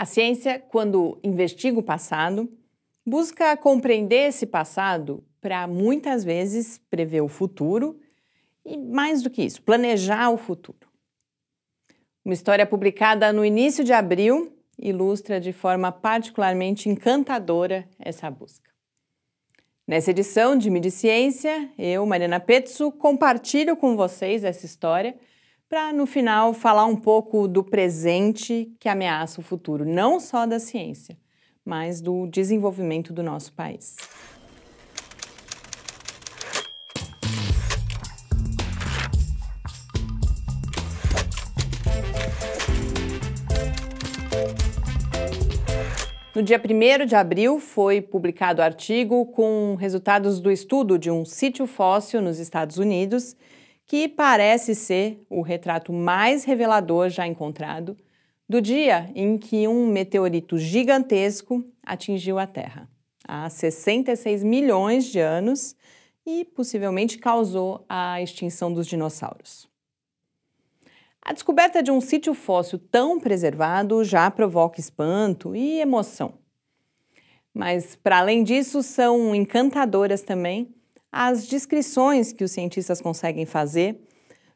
A ciência, quando investiga o passado, busca compreender esse passado para muitas vezes prever o futuro e, mais do que isso, planejar o futuro. Uma história publicada no início de abril ilustra de forma particularmente encantadora essa busca. Nessa edição de Midi Ciência, eu, Mariana Petzo, compartilho com vocês essa história para no final falar um pouco do presente que ameaça o futuro, não só da ciência, mas do desenvolvimento do nosso país. No dia 1 de abril foi publicado o artigo com resultados do estudo de um sítio fóssil nos Estados Unidos que parece ser o retrato mais revelador já encontrado do dia em que um meteorito gigantesco atingiu a Terra, há 66 milhões de anos, e possivelmente causou a extinção dos dinossauros. A descoberta de um sítio fóssil tão preservado já provoca espanto e emoção. Mas, para além disso, são encantadoras também as descrições que os cientistas conseguem fazer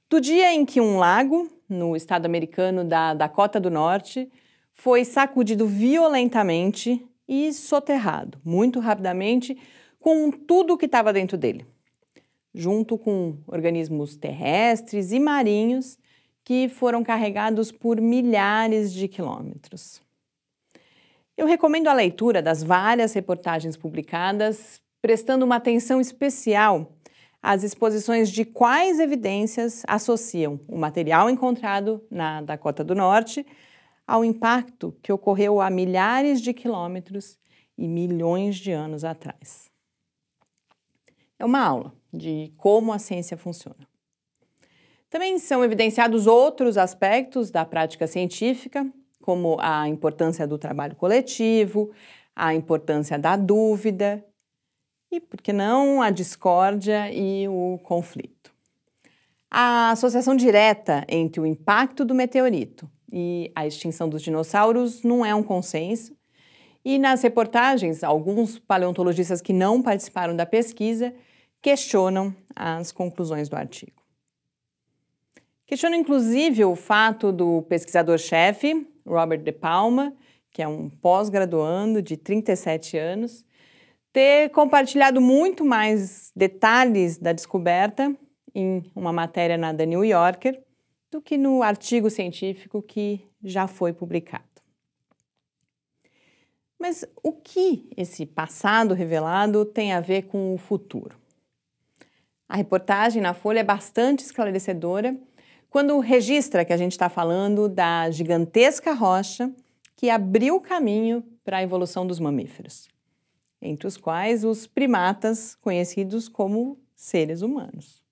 do dia em que um lago, no estado americano da Dakota do Norte, foi sacudido violentamente e soterrado, muito rapidamente, com tudo o que estava dentro dele, junto com organismos terrestres e marinhos que foram carregados por milhares de quilômetros. Eu recomendo a leitura das várias reportagens publicadas prestando uma atenção especial às exposições de quais evidências associam o material encontrado na Dakota do Norte ao impacto que ocorreu há milhares de quilômetros e milhões de anos atrás. É uma aula de como a ciência funciona. Também são evidenciados outros aspectos da prática científica, como a importância do trabalho coletivo, a importância da dúvida e, por que não, a discórdia e o conflito. A associação direta entre o impacto do meteorito e a extinção dos dinossauros não é um consenso, e nas reportagens, alguns paleontologistas que não participaram da pesquisa questionam as conclusões do artigo. Questionam inclusive o fato do pesquisador-chefe, Robert De Palma, que é um pós-graduando de 37 anos, ter compartilhado muito mais detalhes da descoberta em uma matéria na The New Yorker do que no artigo científico que já foi publicado. Mas o que esse passado revelado tem a ver com o futuro? A reportagem na Folha é bastante esclarecedora quando registra que a gente está falando da gigantesca rocha que abriu caminho para a evolução dos mamíferos entre os quais os primatas, conhecidos como seres humanos.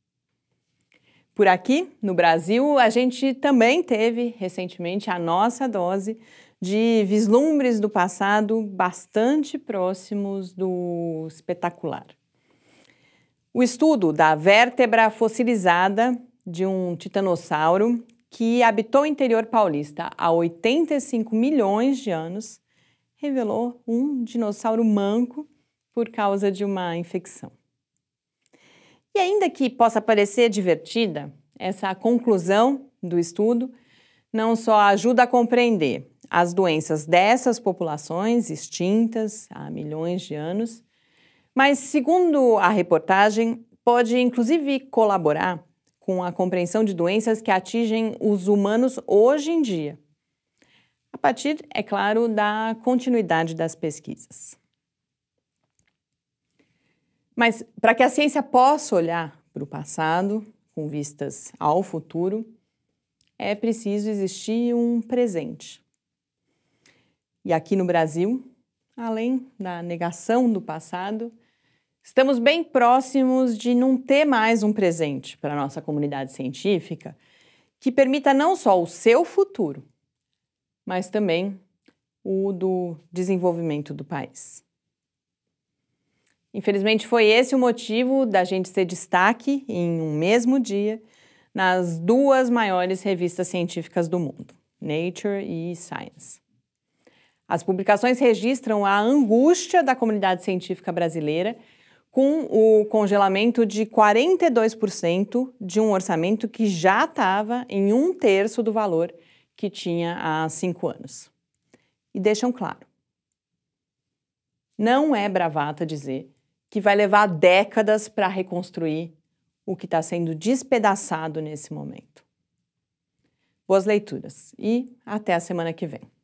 Por aqui, no Brasil, a gente também teve recentemente a nossa dose de vislumbres do passado bastante próximos do espetacular. O estudo da vértebra fossilizada de um titanossauro que habitou o interior paulista há 85 milhões de anos revelou um dinossauro manco por causa de uma infecção. E ainda que possa parecer divertida, essa conclusão do estudo não só ajuda a compreender as doenças dessas populações extintas há milhões de anos, mas, segundo a reportagem, pode inclusive colaborar com a compreensão de doenças que atingem os humanos hoje em dia a partir, é claro, da continuidade das pesquisas. Mas para que a ciência possa olhar para o passado, com vistas ao futuro, é preciso existir um presente. E aqui no Brasil, além da negação do passado, estamos bem próximos de não ter mais um presente para a nossa comunidade científica que permita não só o seu futuro, mas também o do desenvolvimento do país. Infelizmente, foi esse o motivo da gente ser destaque em um mesmo dia nas duas maiores revistas científicas do mundo, Nature e Science. As publicações registram a angústia da comunidade científica brasileira com o congelamento de 42% de um orçamento que já estava em um terço do valor que tinha há cinco anos. E deixam claro: não é bravata dizer que vai levar décadas para reconstruir o que está sendo despedaçado nesse momento. Boas leituras e até a semana que vem.